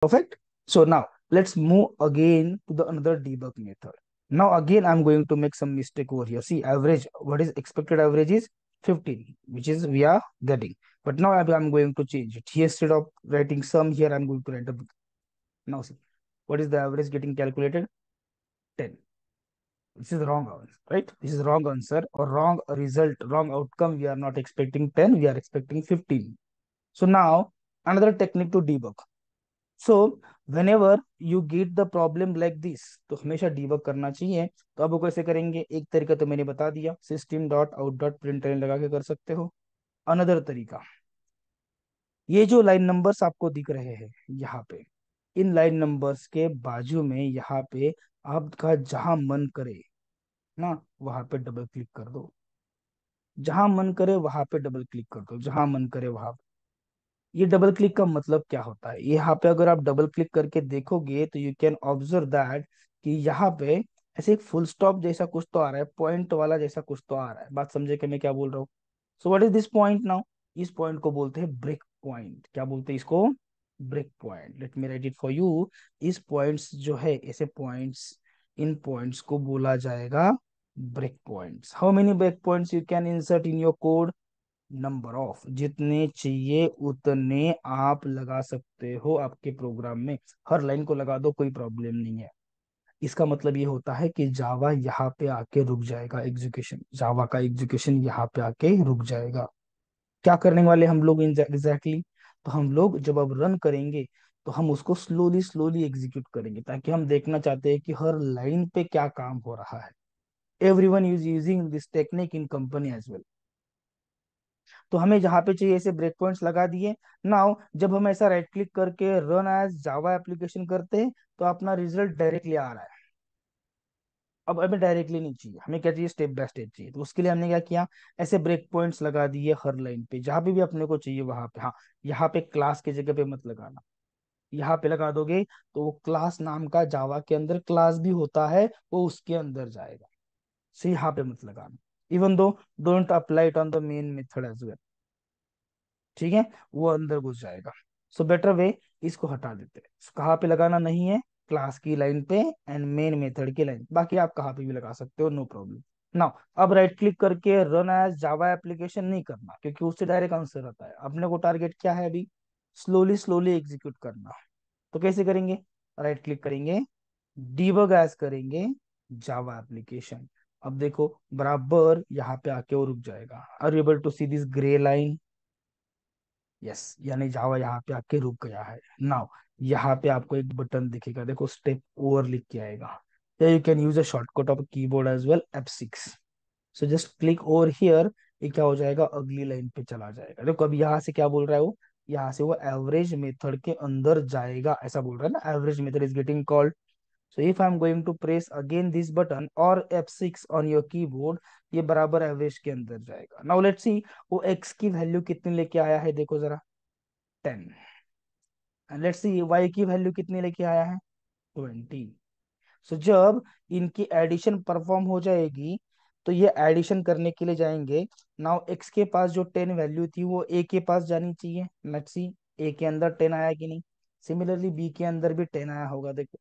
Perfect. So now let's move again to the another debug method. Now again, I'm going to make some mistake over here. See average, what is expected average is 15, which is we are getting. But now I'm going to change it. Here instead of writing sum here, I'm going to write a now see what is the average getting calculated 10 this is the wrong answer right this is wrong answer or wrong result wrong outcome we are not expecting 10 we are expecting 15 so now another technique to debug so whenever you get the problem like this तो हमेशा डीवर्क करना चाहिए तो अब वो कैसे करेंगे एक तरीका तो मैंने बता दिया system dot out dot print लगा के कर सकते हो अनदर तरीका ये जो लाइन नंबर्स आपको दिख रहे हैं यहाँ पे इन लाइन नंबर्स के बाजू में यहाँ पे आपका जहां मन करे ना वहां पे डबल क्लिक कर दो जहां मन करे वहां पे डबल क्लिक कर दो जहां मन करे वहां पे ये डबल क्लिक का मतलब क्या होता है यहाँ पे अगर आप डबल क्लिक करके देखोगे तो यू कैन ऑब्जर्व दैट कि यहाँ पे ऐसे एक फुल स्टॉप जैसा कुछ तो आ रहा है पॉइंट वाला जैसा कुछ तो आ रहा है बात समझे कि मैं क्या बोल रहा हूँ so what is this point now इस पॉइंट को बोलते हैं ब्रेक पॉइंट क्या बोलते हैं इसको break point let me write it for you इस पॉइंट जो है ऐसे पॉइंट इन पॉइंट को बोला जाएगा break point how many break points you can insert in your code number of जितने चाहिए उतने आप लगा सकते हो आपके प्रोग्राम में हर लाइन को लगा दो कोई प्रॉब्लम नहीं है इसका मतलब ये होता है कि जावा यहाँ पे आके रुक जाएगा एग्जीक्यूशन जावा का एग्जीक्यूशन यहाँ पे आके रुक जाएगा क्या करने वाले हम लोग एग्जैक्टली तो हम लोग जब अब रन करेंगे तो हम उसको स्लोली स्लोली एग्जीक्यूट करेंगे ताकि हम देखना चाहते हैं कि हर लाइन पे क्या काम हो रहा है every one is using this technique in company as well तो हमें जहाँ पे चाहिए ऐसे ब्रेक पॉइंट लगा दिए नाउ जब हम ऐसा राइट क्लिक करके रन एज जावा एप्लीकेशन करते हैं तो अपना रिजल्ट डायरेक्टली आ रहा है अब हमें डायरेक्टली नहीं चाहिए हमें क्या चाहिए स्टेप बाय स्टेप चाहिए तो उसके लिए हमने क्या किया ऐसे ब्रेक पॉइंट लगा दिए हर लाइन पे जहाँ पे भी अपने को चाहिए वहां पे हाँ यहाँ पे क्लास की जगह पे मत लगाना यहाँ पे लगा दोगे तो वो क्लास नाम का जावा के अंदर क्लास भी होता है वो उसके अंदर जाएगा सही यहाँ पे मत लगाना even though don't apply it on the main method as well ठीक है वो अंदर घुस जाएगा सो बेटर वे इसको हटा देते हैं so कहाँ पे लगाना नहीं है क्लास की लाइन पे एंड मेन मेथड की लाइन बाकी आप कहाँ पे भी लगा सकते हो नो प्रॉब्लम नाउ अब राइट क्लिक करके रन एज जावा एप्लीकेशन नहीं करना क्योंकि उससे डायरेक्ट आंसर आता है अपने को टारगेट क्या है अभी स्लोली स्लोली एग्जीक्यूट करना तो कैसे करेंगे राइट क्लिक करेंगे डीबग एज करेंगे जावा एप्लीकेशन अब देखो बराबर यहाँ पे आके वो रुक जाएगा are able to see this grey line yes यानी जावा यहाँ पे आके रुक गया है नाउ यहाँ पे आपको एक बटन दिखेगा देखो स्टेप ओवर लिख के आएगा you can use a shortcut of keyboard as well F six so just click over here ये क्या हो जाएगा अगली लाइन पे चला जाएगा देखो अब यहाँ से क्या बोल रहा है वो यहाँ से वो एवरेज मेथड के अंदर जाएगा ऐसा बोल रहा है ना average method is getting called so if i'm going to press again this button or f6 on your keyboard ye barabar average ke andar jayega now let's see wo x ki value kitni leke aaya hai dekho zara 10 and let's see y ki value kitni leke aaya hai 20 so, jab inki addition perform हो जाएगी तो ये addition करने के लिए जाएंगे now x के पास जो टेन वैल्यू थी वो ए के पास जानी चाहिए लेट्स सी ए के अंदर टेन आया कि नहीं सिमिलरली बी के अंदर भी टेन आया होगा देखो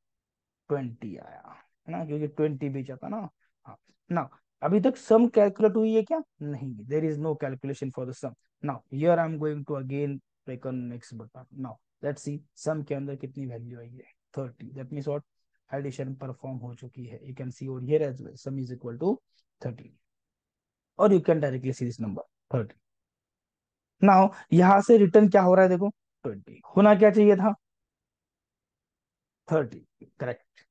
ट्वेंटी आया है ना क्योंकि ट्वेंटी बीच आता ना हाँ ना अभी तक सम कैलकुलेट हुई है क्या नहीं there is no calculation for the sum now your I am going to again next button now let's see sum के अंदर कितनी वैल्यू आई है thirty that mean what addition perform हो चुकी है you can see over here as well sum is equal to thirty और you can directly see this number thirty now यहां से रिटर्न क्या हो रहा है देखो ट्वेंटी होना क्या चाहिए था thirty correct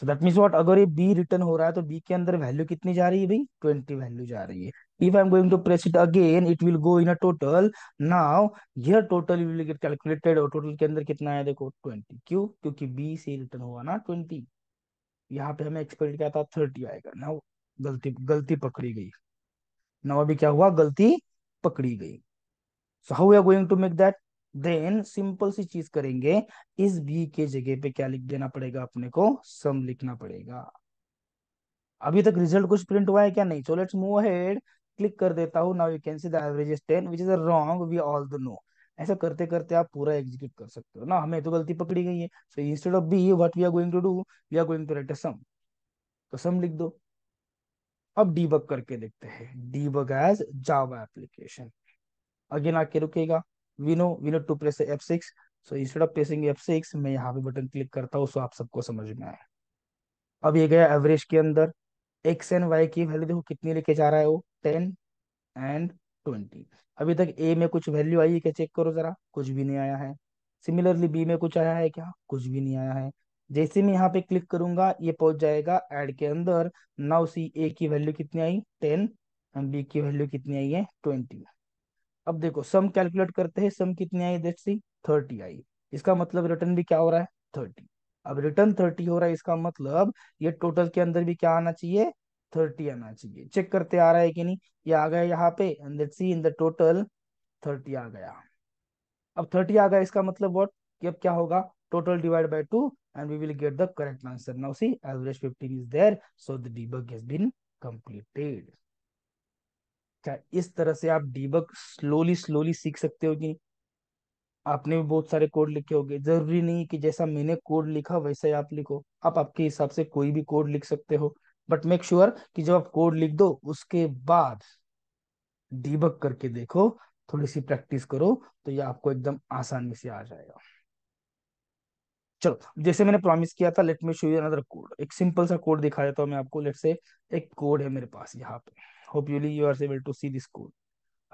so that means what अगर ये बी रिटर्न हो रहा है तो बी के अंदर वैल्यू कितनी जा रही है भाई ट्वेंटी वैल्यू जा रही है if I am going to press it again it will go in a total now your total will get calculated और टोटल के अंदर कितना है देखो ट्वेंटी क्यों क्योंकि बी से रिटर्न हुआ ना ट्वेंटी यहाँ पे हमें एक्सपेक्ट क्या था थर्टी आएगा ना गलती गलती पकड़ी गई ना अभी क्या हुआ गलती पकड़ी गई so how are going to make that then simple सी चीज करेंगे इस बी के जगह पे क्या लिख देना पड़ेगा अपने को सम लिखना पड़ेगा अभी तक रिजल्ट कुछ प्रिंट हुआ है क्या नहीं so let's move ahead click कर देता हूं now you can see the average is 10 which is wrong we all the know ऐसा करते करते आप पूरा एग्जीक्यूट कर सकते हो ना हमें तो गलती पकड़ी गई है so instead of B what we are going to do we are going to write a sum तो सम लिख दो अब डीबग करके देखते हैं debug as Java application again आके रुकेगा we know we need to press F6 so instead of pressing F6 मैं यहाँ पे बटन क्लिक करता हूँ सो आप सबको समझ में आया अब ये गया एवरेज के अंदर x एंड y की वैल्यू देखो कितनी लेके जा रहा है वो 10 एंड 20 अभी तक a में कुछ वैल्यू आई है क्या चेक करो जरा कुछ भी नहीं आया है सिमिलरली बी में कुछ आया है क्या कुछ भी नहीं आया है जैसे मैं यहाँ पे क्लिक करूंगा ये पहुंच जाएगा एड के अंदर नाउ सी ए की वैल्यू कितनी आई टेन एंड बी की वैल्यू कितनी आई है ट्वेंटी अब देखो सम कैलकुलेट करते हैं सम कितनी आई देट सी थर्टी आई इसका मतलब रिटर्न भी क्या हो रहा है थर्टी अब रिटर्न थर्टी हो रहा है इसका मतलब ये टोटल के अंदर भी क्या आना चाहिए थर्टी आना चाहिए चेक करते आ रहा है कि नहीं ये आ गया यहाँ पे and see in the total thirty आ गया अब थर्टी आ गया इसका मतलब वॉट कि अब क्या होगा total divide by two and we will get the correct answer now see average fifteen is there so the debug has been completed क्या इस तरह से आप डीबक स्लोली स्लोली सीख सकते हो कि नहीं आपने भी बहुत सारे कोड लिखे होंगे जरूरी नहीं कि जैसा मैंने कोड लिखा वैसा ही आप लिखो आप आपके हिसाब से कोई भी कोड लिख सकते हो बट मेक श्योर कि जब आप कोड लिख दो उसके बाद डीबक करके देखो थोड़ी सी प्रैक्टिस करो तो ये आपको एकदम आसानी से आ जाएगा चलो जैसे मैंने प्रॉमिस किया था let me show you another code एक सिंपल सा कोड दिखा देता हूं मैं आपको लेट से एक कोड है मेरे पास यहाँ पे hopefully you are able to see this code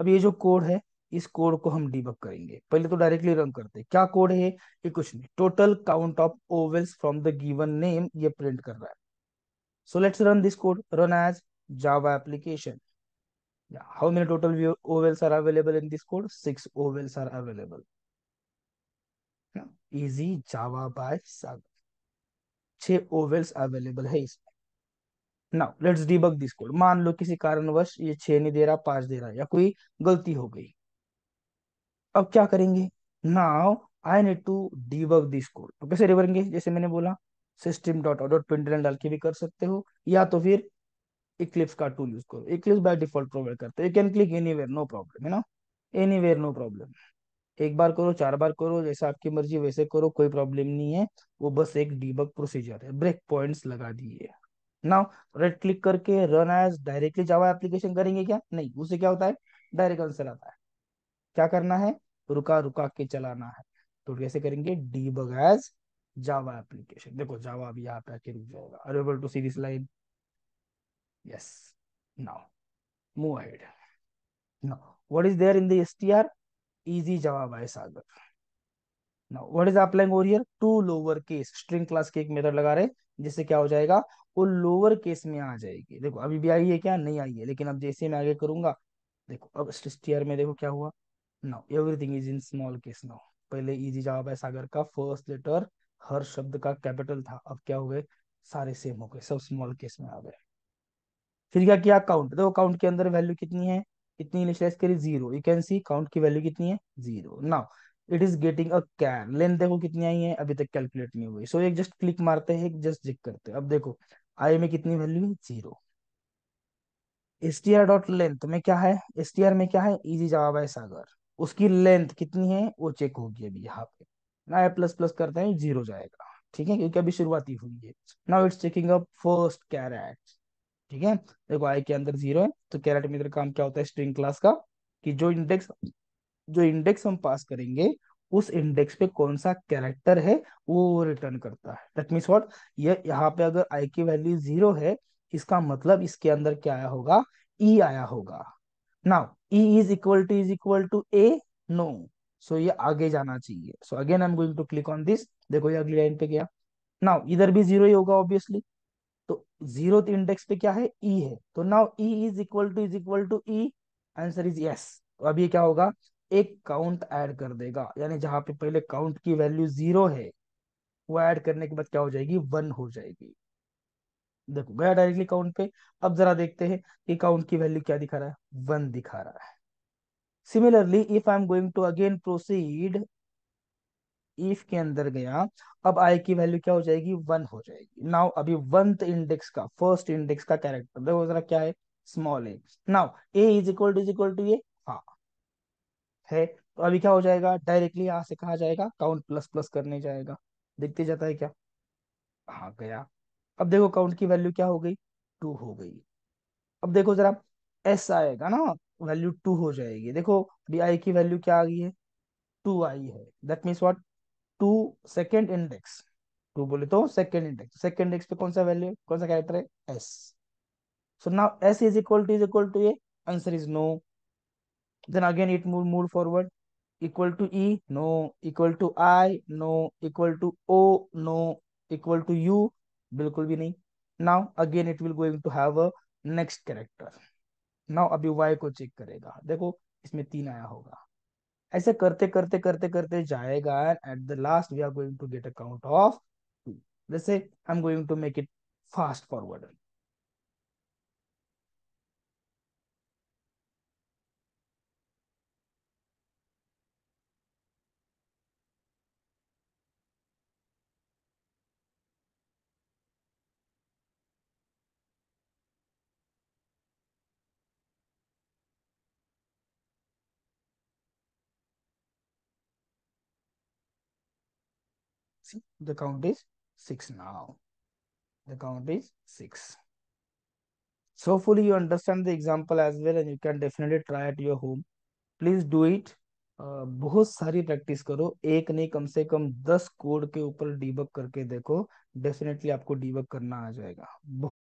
अब ये जो कोड है इस कोड को हम डीबग करेंगे पहले तो डायरेक्टली रन करते हैं क्या कोड है ये कुछ नहीं total count of vowels from the given name ये प्रिंट कर रहा है so let's run this code run as Java application how many total ovals are available in this code six ovals are available easy Java by sagar छह vowels available है इसमें now let's debug this code मान लो किसी कारणवश ये छह नहीं दे रहा पांच दे रहा या कोई गलती हो गई अब क्या करेंगे now I need to debug this code तो कैसे करेंगे जैसे मैंने बोला system dot out dot println डाल के भी कर सकते हो या तो फिर इक्लिप्स का टूल यूज करो इक्लिप्स बाय डिफॉल्ट प्रोवाइड करते हो you can click anywhere no problem है ना एनी वेयर नो प्रॉब्लम एक बार करो चार बार करो जैसा आपकी मर्जी वैसे करो कोई प्रॉब्लम नहीं है वो बस एक डीबग प्रोसीजर है ब्रेक पॉइंट्स लगा दिए नाउ राइट क्लिक करके run as directly Java application करेंगे क्या नहीं उसे क्या होता है डायरेक्ट आंसर आता है क्या करना है रुका रुका के चलाना है तो कैसे करेंगे debug as Java application देखो जावा अभी यहाँ पे आके रुक जाएगा are able to see this line yes now move ahead now what is there in the STR easy जवाब है Sagar now what is applying over here to lower case string class के एक मेथड लगा रहे जिससे क्या हो जाएगा वो लोअर केस में आ जाएगी देखो अभी भी आई है क्या नहीं आई है लेकिन अब जैसे मैं आगे करूंगा देखो अब स्टीयर में देखो क्या हुआ now everything is in small case now पहले इजी जवाब है सागर का फर्स्ट लेटर हर शब्द का कैपिटल था अब क्या हो गए सारे सेम हो गए सब स्मॉल केस में आ गए फिर क्या किया काउंट देखो काउंट के अंदर वैल्यू कितनी है कितनी इनिशियलाइज करी zero you can see count की वैल्यू कितनी है zero now it is getting a कैन लेन देखो कितनी आई है अभी तक कैलकुलेट नहीं हुई सो so, एक जस्ट क्लिक मारते हैं एक जस्ट चेक करते हैं अब देखो आई में कितनी वैल्यू है zero S T R dot length में क्या है एस टी आर में क्या है इजी जवाब है सागर उसकी लेंथ कितनी है वो चेक होगी अभी यहाँ पे ना प्लस प्लस करते हैं जीरो जाएगा ठीक है क्योंकि अभी शुरुआती हुई है now it's checking up first कैरेट ठीक है देखो आई के अंदर जीरो है तो कैरेट में इधर काम क्या होता है स्ट्रिंग क्लास का कि जो इंडेक्स जो इंडेक्स हम पास करेंगे उस इंडेक्स पे कौन सा कैरेक्टर है वो रिटर्न करता है दैट मीन्स व्हाट ये यहाँ पे अगर आई की वैल्यू जीरो है इसका मतलब इसके अंदर क्या आया होगा ई e आया होगा now E is equal to is equal to A no so ये आगे जाना चाहिए so again I am going to click on this देखो ये अगली लाइन पे गया नाउ इधर भी जीरो ही होगा ऑब्वियसली तो जीरो तो इंडेक्स पे क्या है ई e है तो now E is equal to is equal to E answer is yes तो अब ये क्या होगा एक काउंट ऐड कर देगा यानी जहां पे पहले काउंट की वैल्यू जीरो है वो ऐड करने के बाद क्या हो जाएगी वन हो जाएगी देखो गया डायरेक्टली काउंट पे अब जरा देखते हैं कि काउंट की वैल्यू क्या दिखा रहा है वन दिखा रहा है similarly if I am going to again proceed if के अंदर गया अब आई की वैल्यू क्या हो जाएगी वन हो जाएगी नाउ अभी वंथ इंडेक्स तो का फर्स्ट इंडेक्स का कैरेक्टर देखो जरा क्या है small A now A is equal to is equal to A है तो अभी क्या हो जाएगा डायरेक्टली यहाँ से कहा जाएगा काउंट प्लस प्लस करने जाएगा देखते जाता है क्या हाँ गया अब देखो काउंट की वैल्यू क्या हो गई टू हो गई अब देखो जरा एस आएगा ना वैल्यू टू हो जाएगी देखो डी आई की वैल्यू क्या आ गई है टू आई है that means what two second index two बोले तो सेकेंड इंडेक्स सेकेंड इंडेक्स पे कौन सा वैल्यू कौन सा कैरेक्टर है S so now S is equal to is equal to ये answer is no then again it move move forward equal to e no equal to i no equal to o no equal to u बिल्कुल भी नहीं now again it will going to have a next character now अभी y को check करेगा देखो इसमें तीन आया होगा ऐसे करते करते करते करते जाएगा at the last we are going to get a count of two जैसे I am going to make it fast forward the count is 6 now the count is 6 so hopefully you understand the example as well and you can definitely try at your home please do it बहुत सारी practice करो एक नहीं कम से कम दस code के ऊपर debug करके देखो डेफिनेटली आपको डीबक करना आ जाएगा